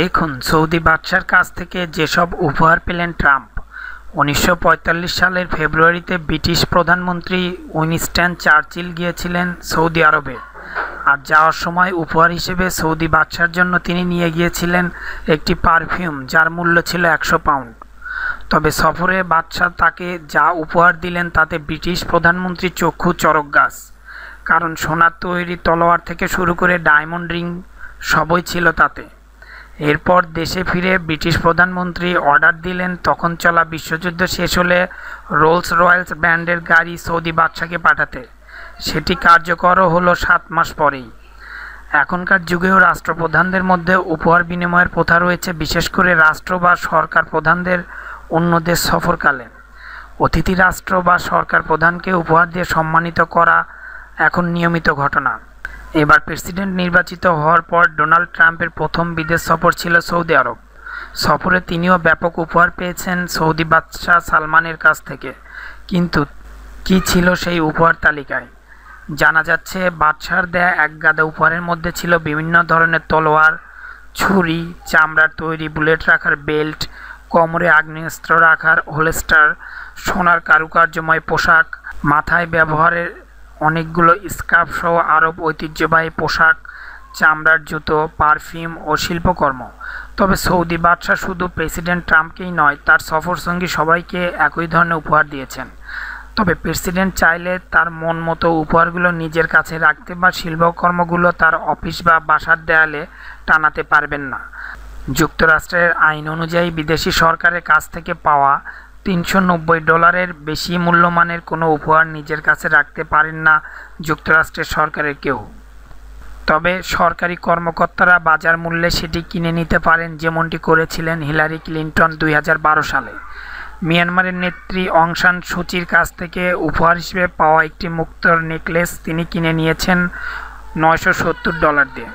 দেখুন সৌদি বাদশার কাছ থেকে যেসব উপহার পেলেন ট্রাম্প উনিশশো সালের ফেব্রুয়ারিতে ব্রিটিশ প্রধানমন্ত্রী উইনস্টন চার্চিল গিয়েছিলেন সৌদি আরবে আর যাওয়ার সময় উপহার হিসেবে সৌদি বাদশার জন্য তিনি নিয়ে গিয়েছিলেন একটি পারফিউম যার মূল্য ছিল একশো পাউন্ড তবে সফরে বাদশাহ তাকে যা উপহার দিলেন তাতে ব্রিটিশ প্রধানমন্ত্রী চক্ষু চরক গাছ কারণ সোনার তৈরি তলোয়ার থেকে শুরু করে ডায়মন্ড রিং সবই ছিল তাতে এরপর দেশে ফিরে ব্রিটিশ প্রধানমন্ত্রী অর্ডার দিলেন তখন চলা বিশ্বযুদ্ধ শেষ হলে রোলস রয়্যালস ব্র্যান্ডের গাড়ি সৌদি বাদশাকে পাঠাতে সেটি কার্যকরও হলো সাত মাস পরেই এখনকার যুগেও রাষ্ট্রপ্রধানদের মধ্যে উপহার বিনিময়ের প্রথা রয়েছে বিশেষ করে রাষ্ট্র বা সরকার প্রধানদের অন্য দেশ সফরকালে অতিথি রাষ্ট্র বা সরকার প্রধানকে উপহার দিয়ে সম্মানিত করা এখন নিয়মিত ঘটনা এবার প্রেসিডেন্ট নির্বাচিত হওয়ার পর ডোনাল্ড ট্রাম্পের প্রথম বিদেশ সফর ছিল সৌদি আরব সফরে তিনিও ব্যাপক উপহার পেয়েছেন সৌদি বাদশাহ সালমানের কাছ থেকে কিন্তু কি ছিল সেই উপহার তালিকায় জানা যাচ্ছে বাদশার দেয়া এক গাদা উপহারের মধ্যে ছিল বিভিন্ন ধরনের তলোয়ার ছুরি চামড়ার তৈরি বুলেট রাখার বেল্ট কোমরে আগ্নেয়াস্ত্র রাখার হোলেস্টার সোনার কারুকার্যময় পোশাক মাথায় ব্যবহারের অনেকগুলো স্কার্ফ সহ আরব ঐতিহ্যবাহী পোশাক চামড়ার জুতো পারফিউম ও শিল্পকর্ম তবে সৌদি বাদশাহ শুধু প্রেসিডেন্ট ট্রাম্পকেই নয় তার সফরসঙ্গী সবাইকে একই ধরনের উপহার দিয়েছেন তবে প্রেসিডেন্ট চাইলে তার মন মতো উপহারগুলো নিজের কাছে রাখতে বা শিল্পকর্মগুলো তার অফিস বা বাসার দেয়ালে টানাতে পারবেন না যুক্তরাষ্ট্রের আইন অনুযায়ী বিদেশি সরকারের কাছ থেকে পাওয়া তিনশো ডলারের বেশি মূল্যমানের কোনো উপহার নিজের কাছে রাখতে পারেন না যুক্তরাষ্ট্রের সরকারের কেউ তবে সরকারি কর্মকর্তারা বাজার মূল্যে সেটি কিনে নিতে পারেন যেমনটি করেছিলেন হিলারি ক্লিন্টন দুই সালে মিয়ানমারের নেত্রী অংশান সুচির কাছ থেকে উপহার হিসেবে পাওয়া একটি মুক্তর নেকলেস তিনি কিনে নিয়েছেন নয়শো ডলার দিয়ে